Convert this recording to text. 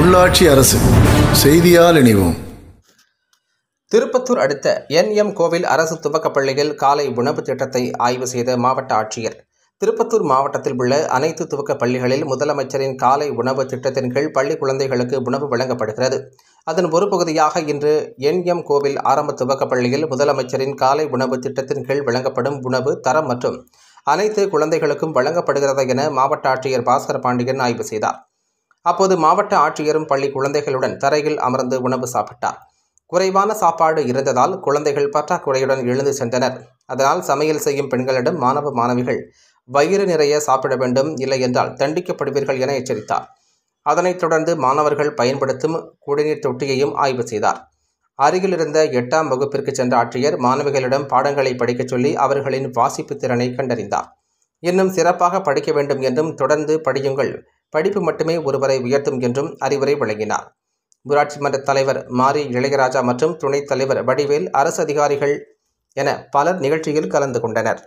உள்ளாட்சி அரசு செய்தியால் இணைவோம் திருப்பத்தூர் அடுத்த என் எம் கோவில் அரசு துவக்கப் பள்ளியில் காலை உணவு திட்டத்தை ஆய்வு செய்த மாவட்ட ஆட்சியர் திருப்பத்தூர் மாவட்டத்தில் உள்ள அனைத்து துவக்க பள்ளிகளில் முதலமைச்சரின் காலை உணவு திட்டத்தின் கீழ் பள்ளி குழந்தைகளுக்கு உணவு வழங்கப்படுகிறது அதன் ஒரு பகுதியாக இன்று என் எம் கோவில் ஆரம்ப துவக்கப் பள்ளியில் முதலமைச்சரின் காலை உணவு திட்டத்தின் கீழ் வழங்கப்படும் உணவு தரம் மற்றும் அனைத்து குழந்தைகளுக்கும் வழங்கப்படுகிறது என மாவட்ட ஆட்சியர் பாஸ்கர் பாண்டியன் ஆய்வு செய்தார் அப்போது மாவட்ட ஆட்சியரும் பள்ளி குழந்தைகளுடன் தரையில் அமர்ந்து உணவு சாப்பிட்டார் குறைவான சாப்பாடு இருந்ததால் குழந்தைகள் பற்றாக்குறையுடன் எழுந்து சென்றனர் அதனால் சமையல் செய்யும் பெண்களிடம் மாணவ மாணவிகள் வயிறு நிறைய சாப்பிட வேண்டும் இல்லை என்றால் தண்டிக்கப்படுவீர்கள் என எச்சரித்தார் அதனைத் தொடர்ந்து மாணவர்கள் பயன்படுத்தும் குடிநீர் தொட்டியையும் ஆய்வு செய்தார் அருகில் இருந்த எட்டாம் வகுப்பிற்கு சென்ற ஆட்சியர் மாணவிகளிடம் பாடங்களை படிக்கச் சொல்லி அவர்களின் வாசிப்பு திறனை கண்டறிந்தார் இன்னும் சிறப்பாக படிக்க வேண்டும் என்றும் தொடர்ந்து படியுங்கள் படிப்பு மட்டுமே ஒருவரை உயர்த்தும் என்றும் அறிவுரை வழங்கினார் ஊராட்சி மன்ற தலைவர் மாரி இளையராஜா மற்றும் துணைத் தலைவர் வடிவேல் அரசு அதிகாரிகள் என பலர் நிகழ்ச்சியில் கலந்து கொண்டனர்